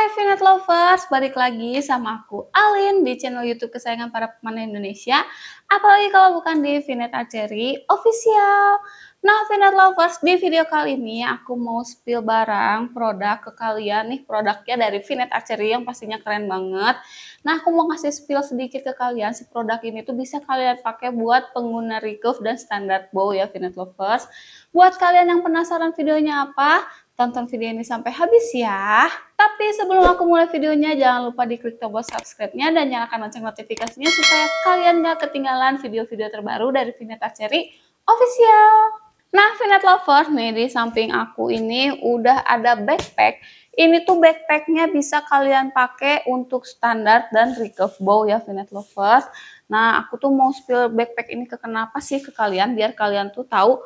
Hai Finet Lovers, balik lagi sama aku Alin di channel YouTube kesayangan para pemain Indonesia. Apalagi kalau bukan di Finet Archery Official. Nah, Finet Lovers, di video kali ini aku mau spill barang produk ke kalian nih produknya dari Finet Archery yang pastinya keren banget. Nah, aku mau ngasih spill sedikit ke kalian si produk ini tuh bisa kalian pakai buat pengguna recurve dan standard bow ya Finet Lovers. Buat kalian yang penasaran videonya apa, Tonton video ini sampai habis ya. Tapi sebelum aku mulai videonya, jangan lupa di klik tombol subscribe-nya dan nyalakan lonceng notifikasinya supaya kalian gak ketinggalan video-video terbaru dari Vinet Cherry Official. Nah, Vinet Lovers nih di samping aku ini udah ada backpack ini tuh backpacknya bisa kalian pakai untuk standar dan recurve bow ya Vinet Lovers. Nah aku tuh mau spill backpack ini ke kenapa sih ke kalian biar kalian tuh tahu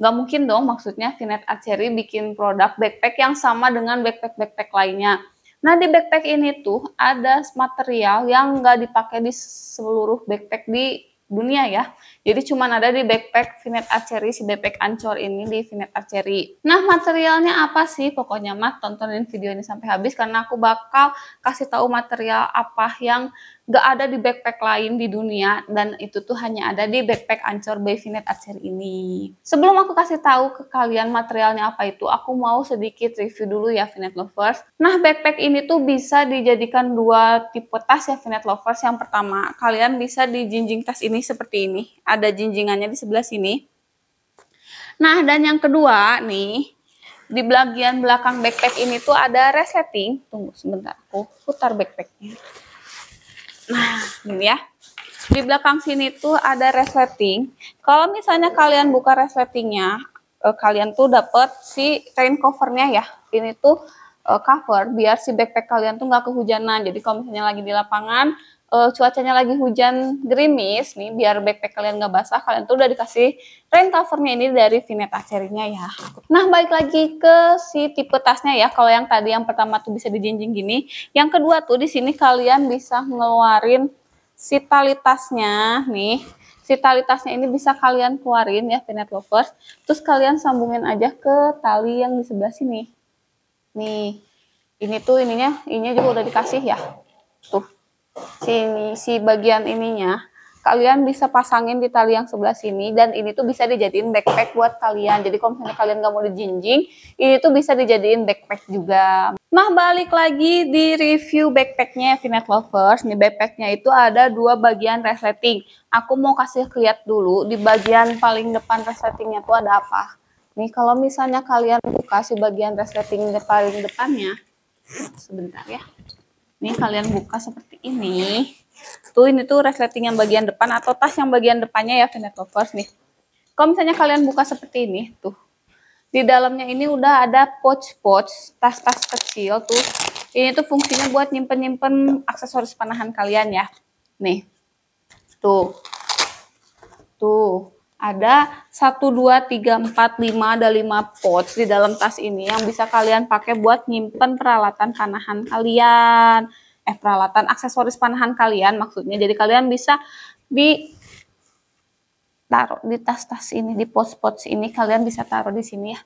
nggak mungkin dong maksudnya Finet Archery bikin produk backpack yang sama dengan backpack-backpack lainnya. Nah di backpack ini tuh ada material yang nggak dipakai di seluruh backpack di dunia ya. Jadi cuma ada di backpack Finet Archery, si backpack ancor ini di Finet Archery. Nah materialnya apa sih? Pokoknya mah tontonin video ini sampai habis karena aku bakal kasih tahu material apa yang gak ada di backpack lain di dunia dan itu tuh hanya ada di backpack Ancor by Vinet Acer ini. Sebelum aku kasih tahu ke kalian materialnya apa itu, aku mau sedikit review dulu ya Vinet Lovers. Nah, backpack ini tuh bisa dijadikan dua tipe tas ya Vinet Lovers. Yang pertama, kalian bisa dijinjing tas ini seperti ini. Ada jinjingannya di sebelah sini. Nah, dan yang kedua nih, di bagian belakang backpack ini tuh ada resleting. Tunggu sebentar, aku putar backpacknya. Nah, ini ya. Di belakang sini tuh ada resleting. Kalau misalnya kalian buka resletingnya, eh, kalian tuh dapat si rain covernya ya. Ini tuh eh, cover biar si backpack kalian tuh nggak kehujanan. Jadi kalau misalnya lagi di lapangan, uh, cuacanya lagi hujan gerimis nih biar backpack kalian nggak basah kalian tuh udah dikasih rain covernya ini dari Vineta serinya ya nah balik lagi ke si tipe tasnya ya kalau yang tadi yang pertama tuh bisa dijinjing gini yang kedua tuh di sini kalian bisa ngeluarin si tali tasnya nih si tali tasnya ini bisa kalian keluarin ya Vinet lovers terus kalian sambungin aja ke tali yang di sebelah sini nih ini tuh ininya ininya juga udah dikasih ya tuh sini si bagian ininya kalian bisa pasangin di tali yang sebelah sini dan ini tuh bisa dijadiin backpack buat kalian. Jadi kalau misalnya kalian gak mau dijinjing, ini tuh bisa dijadiin backpack juga. Nah balik lagi di review backpacknya Finet Lovers. Nih backpacknya itu ada dua bagian resleting. Aku mau kasih lihat dulu di bagian paling depan resletingnya tuh ada apa. Nih kalau misalnya kalian buka si bagian resleting paling depannya, sebentar ya. Ini kalian buka seperti ini. Tuh ini tuh resleting yang bagian depan atau tas yang bagian depannya ya Vinet Lovers nih. Kalau misalnya kalian buka seperti ini, tuh. Di dalamnya ini udah ada pouch-pouch, tas-tas kecil tuh. Ini tuh fungsinya buat nyimpen-nyimpen aksesoris panahan kalian ya. Nih. Tuh. Tuh ada 1, 2, 3, 4, 5, ada 5 pot di dalam tas ini yang bisa kalian pakai buat nyimpen peralatan panahan kalian. Eh, peralatan aksesoris panahan kalian maksudnya. Jadi kalian bisa di taruh di tas-tas ini, di pot-pot ini. Kalian bisa taruh di sini ya.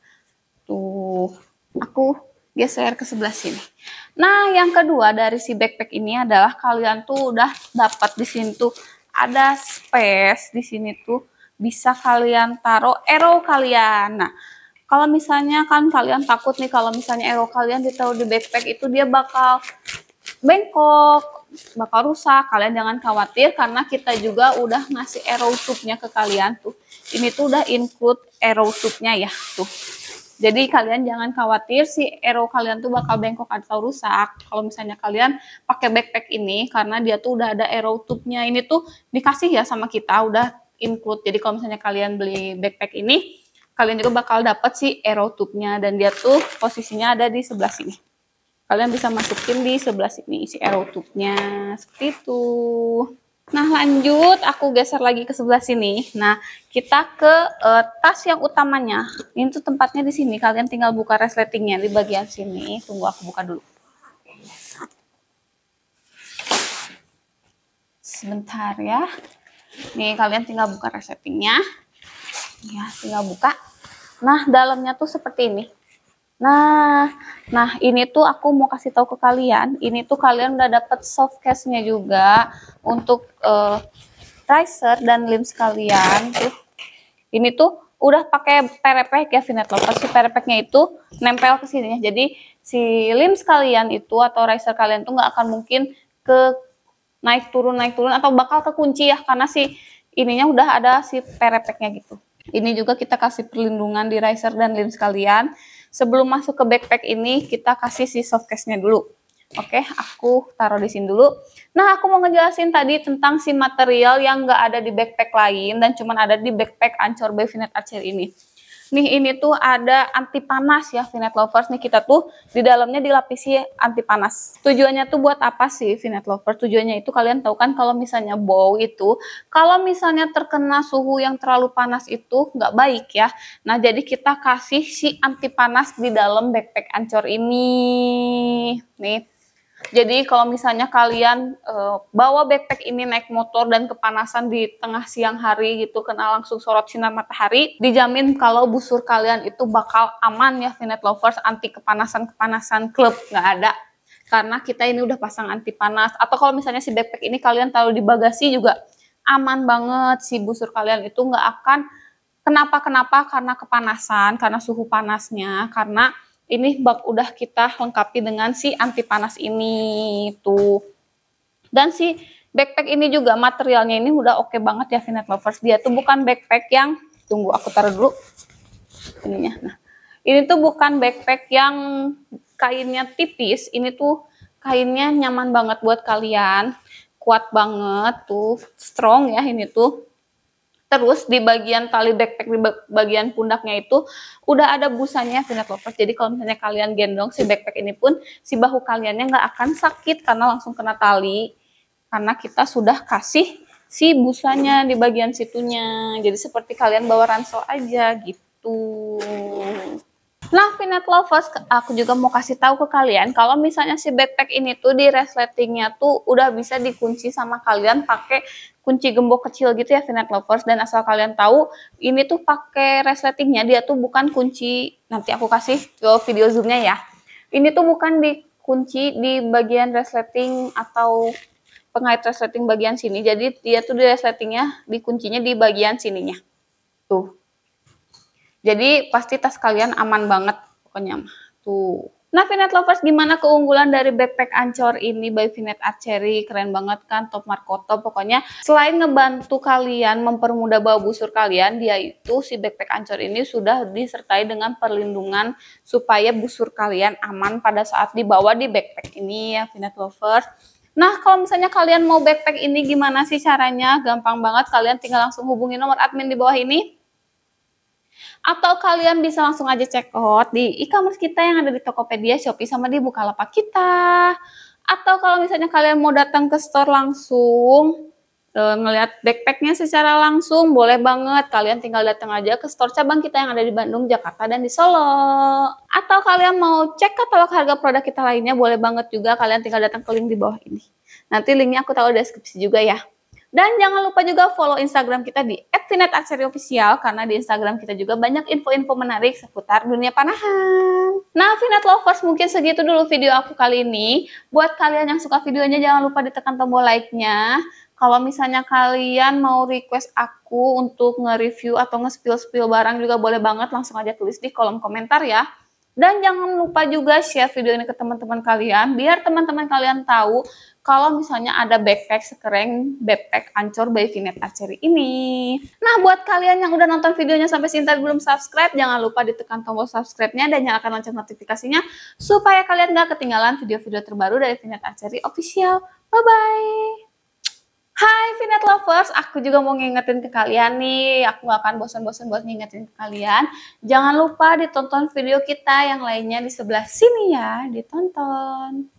Tuh, aku geser ke sebelah sini. Nah, yang kedua dari si backpack ini adalah kalian tuh udah dapat di sini tuh ada space di sini tuh bisa kalian taruh arrow kalian. Nah, kalau misalnya kan kalian takut nih kalau misalnya arrow kalian ditaruh di backpack itu dia bakal bengkok, bakal rusak. Kalian jangan khawatir karena kita juga udah ngasih arrow tube-nya ke kalian tuh. Ini tuh udah include arrow tube-nya ya, tuh. Jadi kalian jangan khawatir si arrow kalian tuh bakal bengkok atau rusak. Kalau misalnya kalian pakai backpack ini karena dia tuh udah ada arrow tube-nya. Ini tuh dikasih ya sama kita udah include. Jadi kalau misalnya kalian beli backpack ini, kalian juga bakal dapat si arrow tube-nya dan dia tuh posisinya ada di sebelah sini. Kalian bisa masukin di sebelah sini isi arrow tube-nya seperti itu. Nah, lanjut aku geser lagi ke sebelah sini. Nah, kita ke uh, tas yang utamanya. Ini tuh tempatnya di sini. Kalian tinggal buka resletingnya di bagian sini. Tunggu aku buka dulu. Sebentar ya. Nih kalian tinggal buka resepnya. Ya, tinggal buka. Nah, dalamnya tuh seperti ini. Nah, nah ini tuh aku mau kasih tahu ke kalian, ini tuh kalian udah dapat soft case-nya juga untuk uh, eh, riser dan limbs kalian tuh. Ini tuh udah pakai perepek ya Vinet Lopez. Si perepeknya itu nempel ke sini sininya. Jadi si limbs kalian itu atau riser kalian tuh nggak akan mungkin ke naik turun naik turun atau bakal kekunci ya karena si ininya udah ada si perepeknya gitu. Ini juga kita kasih perlindungan di riser dan lim sekalian. Sebelum masuk ke backpack ini kita kasih si softcase nya dulu. Oke, aku taruh di sini dulu. Nah, aku mau ngejelasin tadi tentang si material yang nggak ada di backpack lain dan cuman ada di backpack Ancor Bevinet Archer ini nih ini tuh ada anti panas ya Vinet Lovers nih kita tuh di dalamnya dilapisi anti panas. Tujuannya tuh buat apa sih Vinet Lovers? Tujuannya itu kalian tahu kan kalau misalnya bow itu kalau misalnya terkena suhu yang terlalu panas itu nggak baik ya. Nah jadi kita kasih si anti panas di dalam backpack ancor ini. Nih jadi kalau misalnya kalian uh, bawa backpack ini naik motor dan kepanasan di tengah siang hari gitu kena langsung sorot sinar matahari, dijamin kalau busur kalian itu bakal aman ya Finet Lovers anti kepanasan-kepanasan klub nggak ada karena kita ini udah pasang anti panas atau kalau misalnya si backpack ini kalian taruh di bagasi juga aman banget si busur kalian itu nggak akan kenapa kenapa karena kepanasan karena suhu panasnya karena ini bak udah kita lengkapi dengan si anti panas ini tuh. Dan si backpack ini juga materialnya ini udah oke okay banget ya Finet Lovers. Dia tuh bukan backpack yang tunggu aku taruh dulu ininya. Nah, ini tuh bukan backpack yang kainnya tipis, ini tuh kainnya nyaman banget buat kalian, kuat banget tuh, strong ya ini tuh. Terus di bagian tali backpack di bagian pundaknya itu udah ada busanya Finet Lovers. Jadi kalau misalnya kalian gendong si backpack ini pun si bahu kaliannya nggak akan sakit karena langsung kena tali. Karena kita sudah kasih si busanya di bagian situnya. Jadi seperti kalian bawa ransel aja gitu. Nah, Finet Lovers, aku juga mau kasih tahu ke kalian kalau misalnya si backpack ini tuh di resletingnya tuh udah bisa dikunci sama kalian pakai kunci gembok kecil gitu ya Finet Lovers dan asal kalian tahu ini tuh pakai resletingnya dia tuh bukan kunci nanti aku kasih video zoomnya ya ini tuh bukan dikunci di bagian resleting atau pengait resleting bagian sini jadi dia tuh di resletingnya dikuncinya di bagian sininya tuh jadi pasti tas kalian aman banget pokoknya tuh Nah, Vinet Lovers, gimana keunggulan dari backpack Ancor ini by Vinet Archery? Keren banget kan, Top Markoto. Pokoknya, selain ngebantu kalian mempermudah bawa busur kalian, dia itu si backpack Ancor ini sudah disertai dengan perlindungan supaya busur kalian aman pada saat dibawa di backpack ini ya, Vinet Lovers. Nah, kalau misalnya kalian mau backpack ini gimana sih caranya? Gampang banget, kalian tinggal langsung hubungi nomor admin di bawah ini. Atau kalian bisa langsung aja check out di e-commerce kita yang ada di Tokopedia, Shopee, sama di Bukalapak kita. Atau kalau misalnya kalian mau datang ke store langsung, eh, ngelihat backpacknya secara langsung, boleh banget. Kalian tinggal datang aja ke store cabang kita yang ada di Bandung, Jakarta, dan di Solo. Atau kalian mau cek katalog harga produk kita lainnya, boleh banget juga. Kalian tinggal datang ke link di bawah ini. Nanti linknya aku taruh deskripsi juga ya. Dan jangan lupa juga follow Instagram kita di @finetarseriofficial karena di Instagram kita juga banyak info-info menarik seputar dunia panahan. Nah, Finet Lovers mungkin segitu dulu video aku kali ini. Buat kalian yang suka videonya jangan lupa ditekan tombol like-nya. Kalau misalnya kalian mau request aku untuk nge-review atau nge-spill-spill barang juga boleh banget langsung aja tulis di kolom komentar ya. Dan jangan lupa juga share video ini ke teman-teman kalian, biar teman-teman kalian tahu kalau misalnya ada backpack sekeren backpack ancur by Vinet Archery ini. Nah, buat kalian yang udah nonton videonya sampai sini tapi belum subscribe, jangan lupa ditekan tombol subscribe-nya dan nyalakan lonceng notifikasinya supaya kalian gak ketinggalan video-video terbaru dari Vinet Archery official. Bye-bye! Hai Vinet Lovers, aku juga mau ngingetin ke kalian nih, aku gak akan bosan-bosan buat ngingetin ke kalian. Jangan lupa ditonton video kita yang lainnya di sebelah sini ya, ditonton.